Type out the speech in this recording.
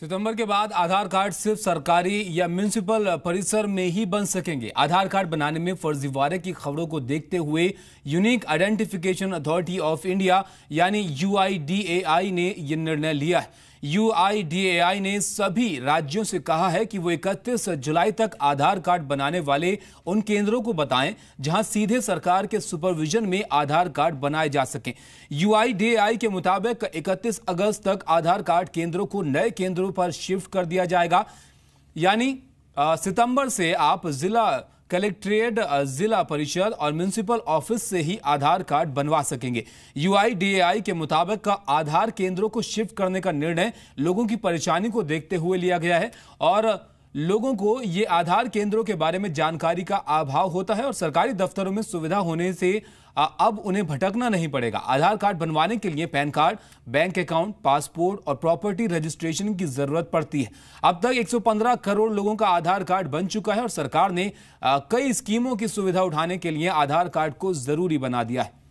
सितंबर के बाद आधार कार्ड सिर्फ सरकारी या म्यूनिसिपल परिसर में ही बन सकेंगे आधार कार्ड बनाने में फर्जीवाड़े की खबरों को देखते हुए unique identification authority of India यानी यूआईडीएआई ने यह निर्णय लिया है यूआईडीएआई ने सभी राज्यों से कहा है कि वो 31 जुलाई तक आधार कार्ड बनाने वाले उन केंद्रों को बताएं जहां सीधे सरकार के सुपरविजन में आधार कार्ड बनाए जा सकें यूआईडीएआई के मुताबिक 31 अगस्त तक आधार कार्ड केंद्रों को नए केंद्रों पर शिफ्ट कर दिया जाएगा यानी सितंबर से आप जिला कलेक्ट्रेट जिला परिषद और म्यूनिसिपल ऑफिस से ही आधार कार्ड बनवा सकेंगे यूआईडीएआई के मुताबिक आधार केंद्रों को शिफ्ट करने का निर्णय लोगों की परेशानी को देखते हुए लिया गया है और लोगों को ये आधार केंद्रों के बारे में जानकारी का अभाव होता है और सरकारी दफ्तरों में सुविधा होने से अब उन्हें भटकना नहीं पड़ेगा आधार कार्ड बनवाने के लिए PAN card bank account passport और प्रॉपर्टी रजिस्ट्रेशन की जरूरत पड़ती है अब तक 115 करोड़ लोगों का आधार कार्ड बन चुका है और सरकार ने कई स्कीमों की सुविधा उठाने के लिए आधार कार्ड को जरूरी बना दिया है